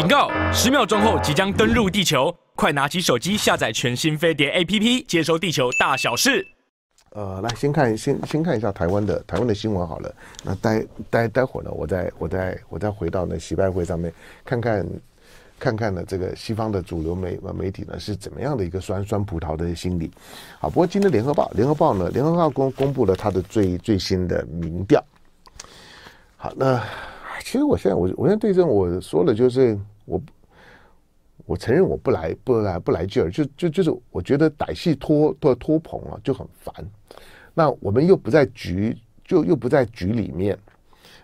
警告！十秒钟后即将登陆地球，快拿起手机下载全新飞碟 APP，接收地球大小事。呃，来先看，先先看一下台湾的台湾的新闻好了。那待待待会呢，我再我再我再回到那洗白会上面看看看看呢，这个西方的主流媒媒体呢是怎么样的一个酸酸葡萄的心理。好，不过今天联合报，联合报呢，联合报公公布了它的最最新的民调。好，那其实我现在我我现在对这我说了就是。我我承认我不来不来不来劲儿，就就就是我觉得歹戏拖拖拖棚啊，就很烦。那我们又不在局，就又不在局里面。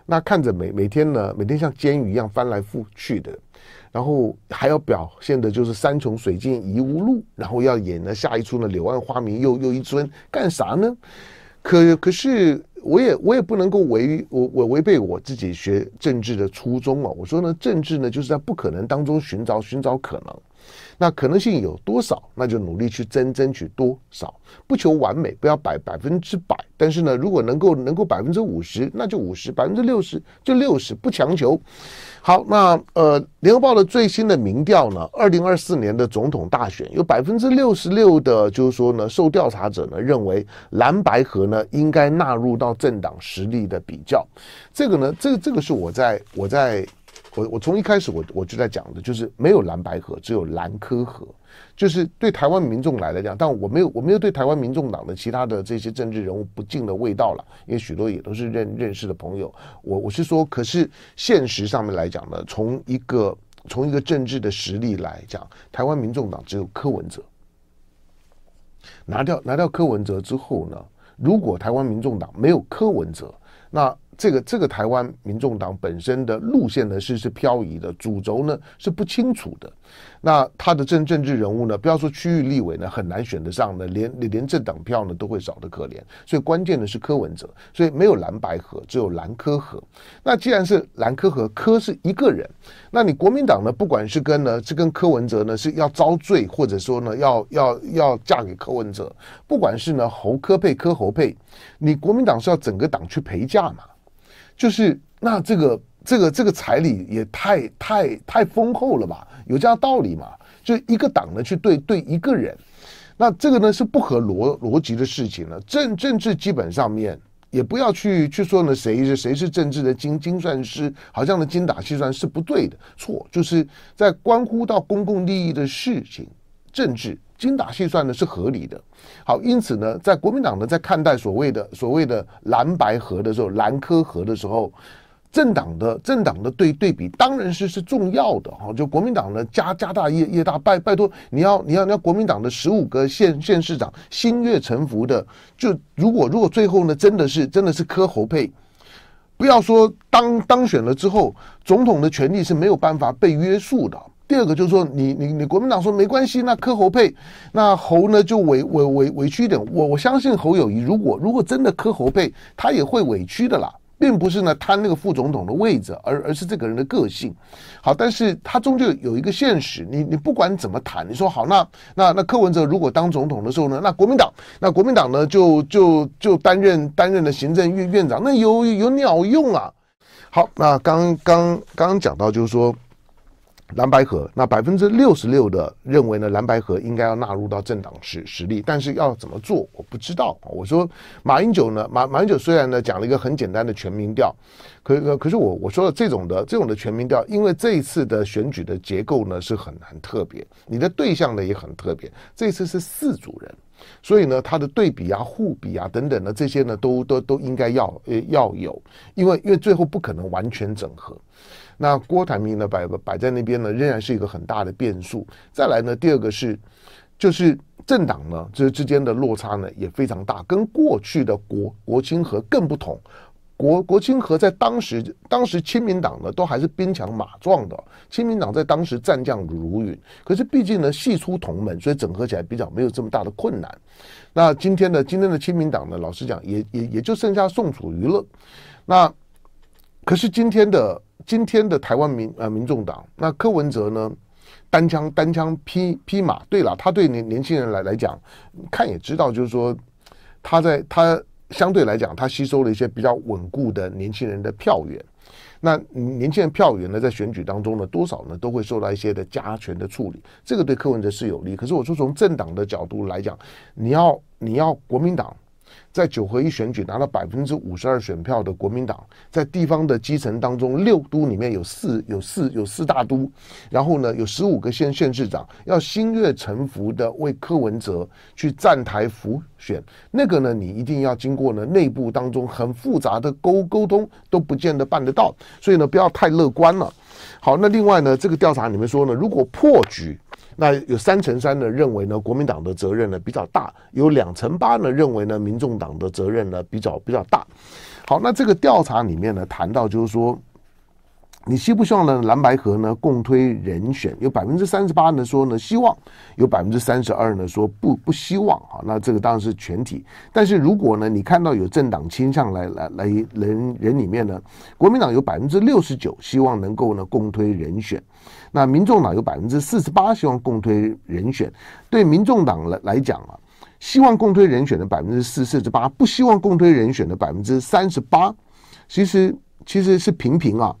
那看着每每天呢，每天像监狱一样翻来覆去的，然后还要表现的就是山穷水尽疑无路，然后要演呢下一处呢柳暗花明又又一村，干啥呢？可可是。我也我也不能够违我我违背我自己学政治的初衷啊！我说呢，政治呢就是在不可能当中寻找寻找可能。那可能性有多少，那就努力去争争取多少，不求完美，不要百百分之百，但是呢，如果能够能够百分之五十，那就五十，百分之六十就六十，不强求。好，那呃，联合报的最新的民调呢，二零二四年的总统大选，有百分之六十六的，就是说呢，受调查者呢认为蓝白河呢应该纳入到政党实力的比较。这个呢，这这个是我在我在。我我从一开始我我就在讲的就是没有蓝白河，只有蓝科河，就是对台湾民众来讲，但我没有我没有对台湾民众党的其他的这些政治人物不敬的味道了，因为许多也都是认认识的朋友。我我是说，可是现实上面来讲呢，从一个从一个政治的实力来讲，台湾民众党只有柯文哲。拿掉拿掉柯文哲之后呢，如果台湾民众党没有柯文哲，那。这个这个台湾民众党本身的路线呢是是漂移的，主轴呢是不清楚的。那他的政政治人物呢，不要说区域立委呢，很难选得上呢，连连政党票呢都会少得可怜。所以关键的是柯文哲，所以没有蓝白河，只有蓝柯河。那既然是蓝柯河，柯是一个人，那你国民党呢，不管是跟呢是跟柯文哲呢是要遭罪，或者说呢要要要嫁给柯文哲，不管是呢侯科配柯侯配，你国民党是要整个党去陪嫁嘛？就是那这个这个这个彩礼也太太太丰厚了吧？有这样道理吗？就一个党呢去对对一个人，那这个呢是不合逻逻辑的事情了。政政治基本上面也不要去去说呢谁是谁是政治的精精算师，好像呢精打细算是不对的错，就是在关乎到公共利益的事情。政治精打细算呢是合理的，好，因此呢，在国民党呢在看待所谓的所谓的蓝白河的时候，蓝科河的时候，政党的政党的对对比当然是是重要的哈。就国民党呢加加大业业大拜拜托，你要你要你要国民党的十五个县县市长心悦诚服的，就如果如果最后呢真的是真的是科侯配，不要说当当选了之后，总统的权力是没有办法被约束的。第二个就是说，你你你国民党说没关系，那柯侯配，那侯呢就委委委委屈一点，我我相信侯友谊，如果如果真的柯侯配，他也会委屈的啦，并不是呢贪那个副总统的位置，而而是这个人的个性。好，但是他终究有一个现实，你你不管怎么谈，你说好那那那柯文哲如果当总统的时候呢，那国民党那国民党呢就就就担任担任了行政院院长，那有有鸟用啊？好，那刚刚刚讲到就是说。蓝白河，那百分之六十六的认为呢，蓝白河应该要纳入到政党实实力，但是要怎么做我不知道我说马英九呢，马马英九虽然呢讲了一个很简单的全民调，可可可是我我说了这种的这种的全民调，因为这一次的选举的结构呢是很很特别，你的对象呢也很特别，这次是四组人。所以呢，它的对比啊、互比啊等等的这些呢，都都都应该要呃要有，因为因为最后不可能完全整合。那郭台铭呢，摆摆在那边呢，仍然是一个很大的变数。再来呢，第二个是就是政党呢，这之间的落差呢也非常大，跟过去的国国亲和更不同。国国清和在当时，当时亲民党呢都还是兵强马壮的，亲民党在当时战将如云，可是毕竟呢系出同门，所以整合起来比较没有这么大的困难。那今天呢，今天的亲民党呢，老实讲也也也就剩下宋楚瑜了。那可是今天的今天的台湾民呃民众党，那柯文哲呢单枪单枪匹匹马。对了，他对年年轻人来来讲，看也知道，就是说他在他。相对来讲，他吸收了一些比较稳固的年轻人的票源，那年轻人票源呢，在选举当中呢，多少呢都会受到一些的加权的处理，这个对柯文哲是有利。可是我说，从政党的角度来讲，你要你要国民党。在九合一选举拿到百分之五十二选票的国民党，在地方的基层当中，六都里面有四有四有四大都，然后呢，有十五个县县市长要心悦诚服的为柯文哲去站台辅选，那个呢，你一定要经过呢内部当中很复杂的沟沟通，都不见得办得到，所以呢，不要太乐观了。好，那另外呢，这个调查你们说呢，如果破局？那有三成三呢，认为呢国民党的责任呢比较大；有两成八呢，认为呢民众党的责任呢比较比较大。好，那这个调查里面呢谈到就是说。你希不希望呢？蓝白合呢？共推人选有百分之三十八呢？说呢希望有百分之三十二呢？说不不希望啊。那这个当然是全体。但是如果呢，你看到有政党倾向来来来人人里面呢，国民党有百分之六十九希望能够呢共推人选，那民众党有百分之四十八希望共推人选。对民众党来来讲啊，希望共推人选的百分之四四十八，不希望共推人选的百分之三十八，其实其实是平平啊。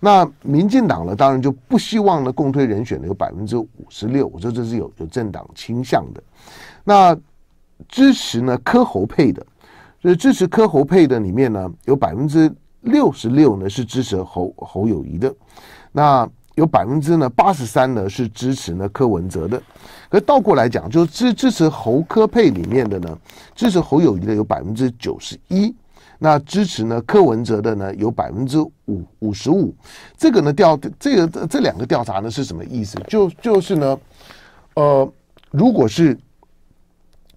那民进党呢？当然就不希望呢共推人选呢有百分之五十六。我说这是有有政党倾向的。那支持呢柯侯配的，所以支持柯侯配的里面呢有百分之六十六呢是支持侯侯友谊的。那有百分之呢八十三呢是支持呢柯文哲的。可倒过来讲，就支支持侯柯配里面的呢，支持侯友谊的有百分之九十一。那支持呢？柯文哲的呢有百分之五五十五，这个呢调这个这两个调查呢是什么意思？就就是呢，呃，如果是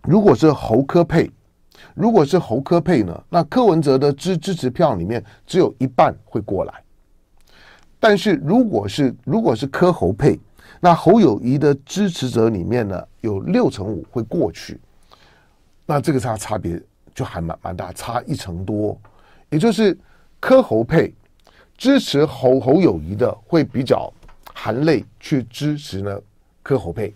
如果是侯科配，如果是侯科配呢，那柯文哲的支支持票里面只有一半会过来，但是如果是如果是柯侯配，那侯友谊的支持者里面呢有六成五会过去，那这个差差别。就还蛮蛮大差一成多，也就是柯侯配支持侯侯友谊的会比较含泪去支持呢柯侯配，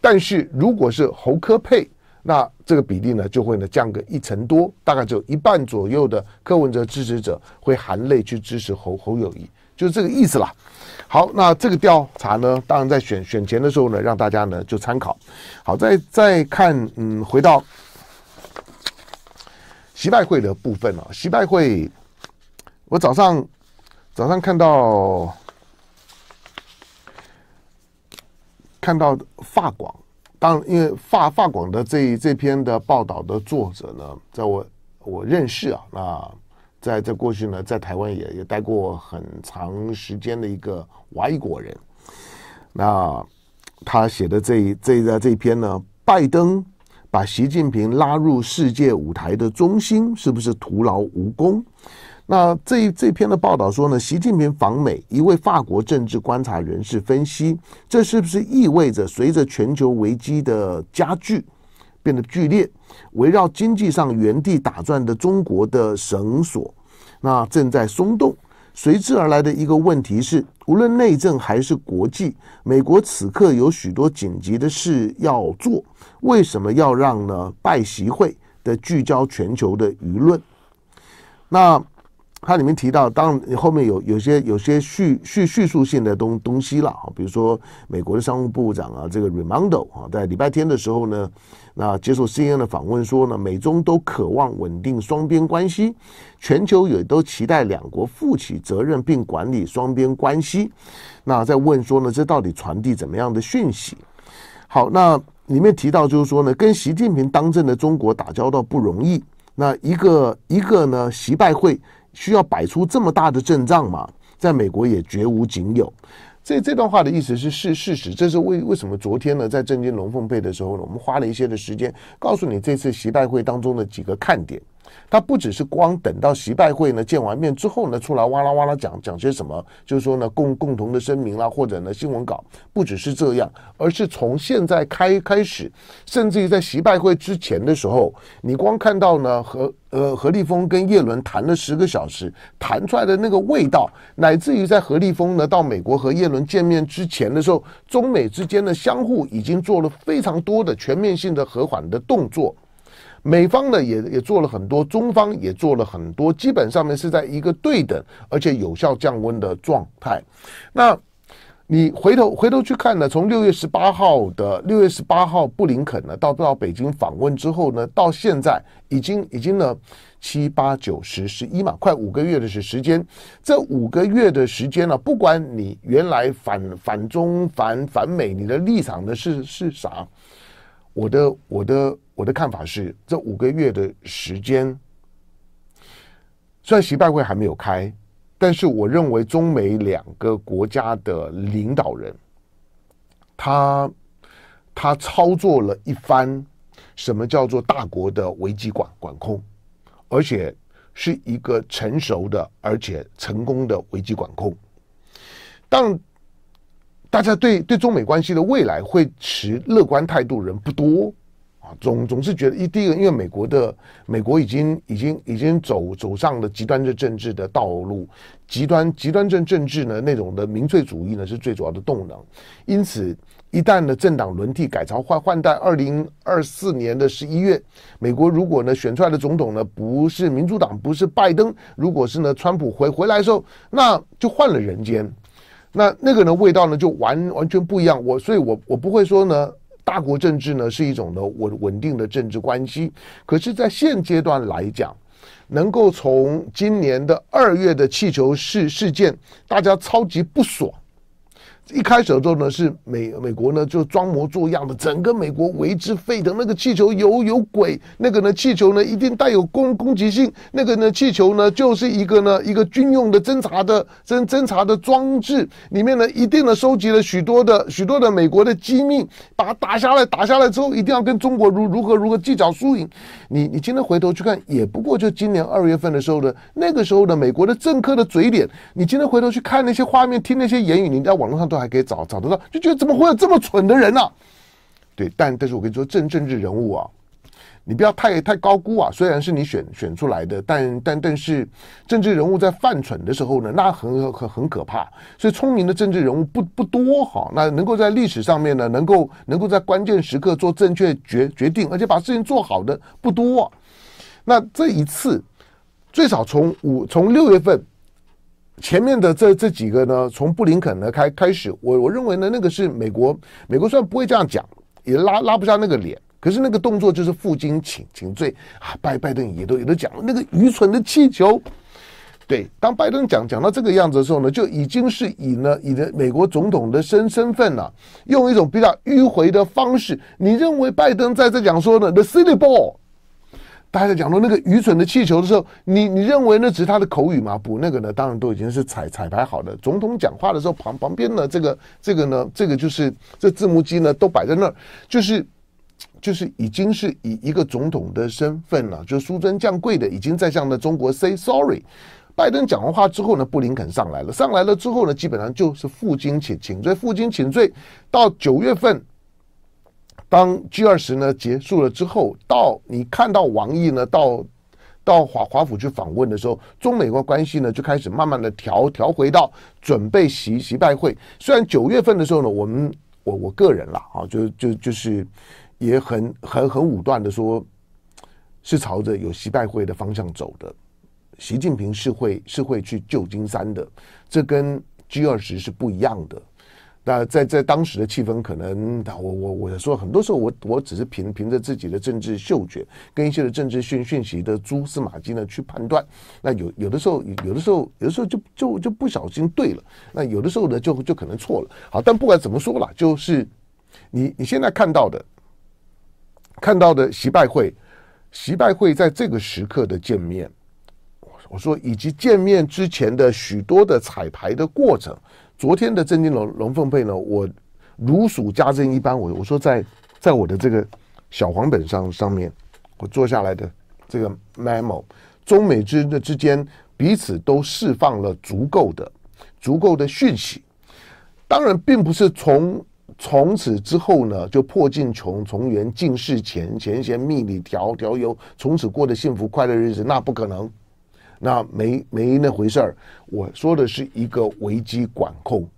但是如果是侯柯配，那这个比例呢就会呢降个一成多，大概只有一半左右的柯文哲支持者会含泪去支持侯侯友谊，就是这个意思啦。好，那这个调查呢，当然在选选前的时候呢，让大家呢就参考。好，再再看，嗯，回到。习拜会的部分啊，习拜会，我早上早上看到看到法广，当因为法法广的这这篇的报道的作者呢，在我我认识啊，那在在过去呢，在台湾也也待过很长时间的一个外国人，那他写的这这个这篇呢，拜登。把习近平拉入世界舞台的中心，是不是徒劳无功？那这这篇的报道说呢，习近平访美，一位法国政治观察人士分析，这是不是意味着随着全球危机的加剧变得剧烈，围绕经济上原地打转的中国的绳索，那正在松动。随之而来的一个问题是，无论内政还是国际，美国此刻有许多紧急的事要做。为什么要让呢？拜习会的聚焦全球的舆论？那。它里面提到，当后面有有些有些叙叙叙述性的东东西了比如说美国的商务部长啊，这个 Raimondo 啊，在礼拜天的时候呢，那接受 CNN 的访问说呢，美中都渴望稳定双边关系，全球也都期待两国负起责任并管理双边关系。那在问说呢，这到底传递怎么样的讯息？好，那里面提到就是说呢，跟习近平当政的中国打交道不容易。那一个一个呢，习拜会。需要摆出这么大的阵仗吗？在美国也绝无仅有。这这段话的意思是事事实，这是为为什么昨天呢，在震惊龙凤配的时候呢，我们花了一些的时间，告诉你这次习拜会当中的几个看点。他不只是光等到习拜会呢，见完面之后呢，出来哇啦哇啦讲讲些什么，就是说呢，共共同的声明啦，或者呢，新闻稿，不只是这样，而是从现在开开始，甚至于在习拜会之前的时候，你光看到呢，何呃何立峰跟叶伦谈了十个小时，谈出来的那个味道，乃至于在何立峰呢到美国和叶伦见面之前的时候，中美之间的相互已经做了非常多的全面性的和缓的动作。美方呢也也做了很多，中方也做了很多，基本上面是在一个对等而且有效降温的状态。那你回头回头去看呢，从六月十八号的六月十八号布林肯呢到到北京访问之后呢，到现在已经已经呢七八九十十一嘛，快五个月的是时间。这五个月的时间呢，不管你原来反反中反反美，你的立场的是是啥。我的我的我的看法是，这五个月的时间，虽然习拜会还没有开，但是我认为中美两个国家的领导人，他他操作了一番，什么叫做大国的危机管管控，而且是一个成熟的而且成功的危机管控，当。大家对对中美关系的未来会持乐观态度人不多，啊，总总是觉得一第一个，因为美国的美国已经已经已经走走上了极端的政治的道路，极端极端政政治呢那种的民粹主义呢是最主要的动能。因此，一旦呢政党轮替、改朝换换代，二零二四年的十一月，美国如果呢选出来的总统呢不是民主党，不是拜登，如果是呢川普回回来的时候，那就换了人间。那那个呢味道呢就完完全不一样，我所以，我我不会说呢大国政治呢是一种呢稳稳定的政治关系，可是，在现阶段来讲，能够从今年的二月的气球事事件，大家超级不爽。一开始的时候呢，是美美国呢就装模作样的，整个美国为之沸腾。那个气球有有鬼，那个呢气球呢一定带有攻攻击性，那个呢气球呢就是一个呢一个军用的侦察的侦侦察的装置，里面呢一定呢收集了许多的许多的美国的机密，把它打下来，打下来之后一定要跟中国如如何如何计较输赢。你你今天回头去看，也不过就今年二月份的时候呢，那个时候的美国的政客的嘴脸，你今天回头去看那些画面，听那些言语，你在网络上。都还可以找找得到，就觉得怎么会有这么蠢的人呢？对，但但是我跟你说，政政治人物啊，你不要太太高估啊。虽然是你选选出来的，但但但是政治人物在犯蠢的时候呢，那很很很可怕。所以聪明的政治人物不不多哈。那能够在历史上面呢，能够能够在关键时刻做正确决决定，而且把事情做好的不多。那这一次，最少从五从六月份。前面的这这几个呢，从布林肯呢开开始，我我认为呢，那个是美国，美国虽然不会这样讲，也拉拉不下那个脸，可是那个动作就是负荆请请罪啊。拜拜登也都有的讲，了那个愚蠢的气球。对，当拜登讲讲到这个样子的时候呢，就已经是以呢以的美国总统的身身份了，用一种比较迂回的方式。你认为拜登在这讲说呢，the c i t y ball。他在讲到那个愚蠢的气球的时候，你你认为那只是他的口语吗？不，那个呢，当然都已经是彩彩排好的。总统讲话的时候，旁旁边呢，这个这个呢，这个就是这字幕机呢，都摆在那儿，就是就是已经是以一个总统的身份了，就苏贞降贵的，已经在向那中国 say sorry。拜登讲完话之后呢，布林肯上来了，上来了之后呢，基本上就是负荆请请罪，负荆请罪到九月份。当 G 二十呢结束了之后，到你看到王毅呢到到华华府去访问的时候，中美关关系呢就开始慢慢的调调回到准备习习拜会。虽然九月份的时候呢，我们我我个人啦啊，就就就是也很很很武断的说，是朝着有习拜会的方向走的。习近平是会是会去旧金山的，这跟 G 二十是不一样的。那在在当时的气氛，可能我我我说，很多时候我我只是凭凭着自己的政治嗅觉，跟一些的政治讯讯息的蛛丝马迹呢去判断。那有有的时候，有的时候，有的时候就就就不小心对了。那有的时候呢，就就可能错了。好，但不管怎么说了，就是你你现在看到的，看到的习拜会，习拜会在这个时刻的见面，我说以及见面之前的许多的彩排的过程。昨天的“震惊龙龙凤配”呢，我如数家珍一般，我我说在在我的这个小黄本上上面，我做下来的这个 memo，中美之的之间彼此都释放了足够的、足够的讯息。当然，并不是从从此之后呢，就破镜重重圆、近似前前嫌，蜜里调调油，从此过的幸福快乐日子，那不可能。那没没那回事儿，我说的是一个危机管控。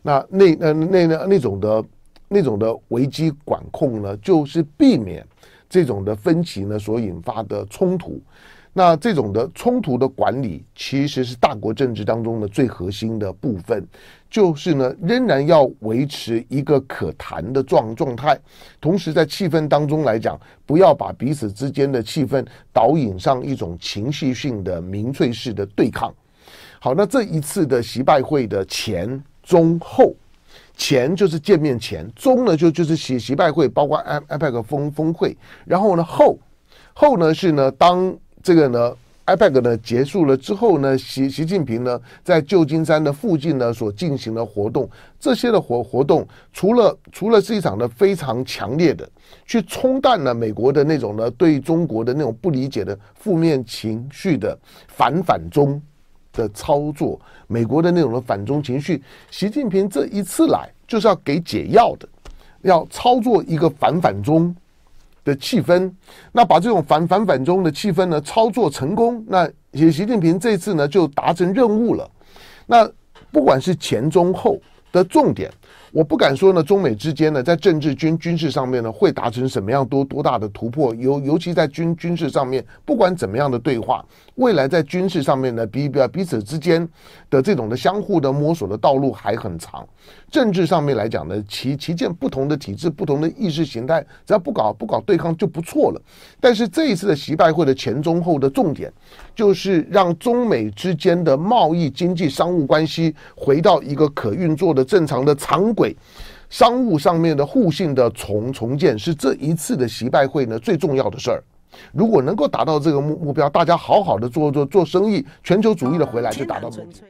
那那那那那种的、那种的危机管控呢，就是避免这种的分歧呢所引发的冲突。那这种的冲突的管理，其实是大国政治当中的最核心的部分，就是呢，仍然要维持一个可谈的状状态，同时在气氛当中来讲，不要把彼此之间的气氛导引上一种情绪性的民粹式的对抗。好，那这一次的习拜会的前、中、后，前就是见面前，中呢就就是习习拜会，包括 I IPEC 峰峰会，然后呢后后呢是呢当。这个呢，IPAC 呢结束了之后呢，习习近平呢在旧金山的附近呢所进行的活动，这些的活活动，除了除了是一场呢非常强烈的，去冲淡了美国的那种呢对中国的那种不理解的负面情绪的反反中的操作，美国的那种的反中情绪，习近平这一次来就是要给解药的，要操作一个反反中。的气氛，那把这种反反反中的气氛呢操作成功，那习习近平这次呢就达成任务了。那不管是前中后的重点。我不敢说呢，中美之间呢，在政治、军军事上面呢，会达成什么样多多大的突破？尤尤其在军军事上面，不管怎么样的对话，未来在军事上面呢，比比彼此之间的这种的相互的摸索的道路还很长。政治上面来讲呢，旗旗舰不同的体制、不同的意识形态，只要不搞不搞对抗就不错了。但是这一次的习拜会的前中后的重点，就是让中美之间的贸易、经济、商务关系回到一个可运作的正常的长。轨，商务上面的互信的重重建是这一次的习拜会呢最重要的事儿。如果能够达到这个目目标，大家好好的做做做生意，全球主义的回来就达到目的。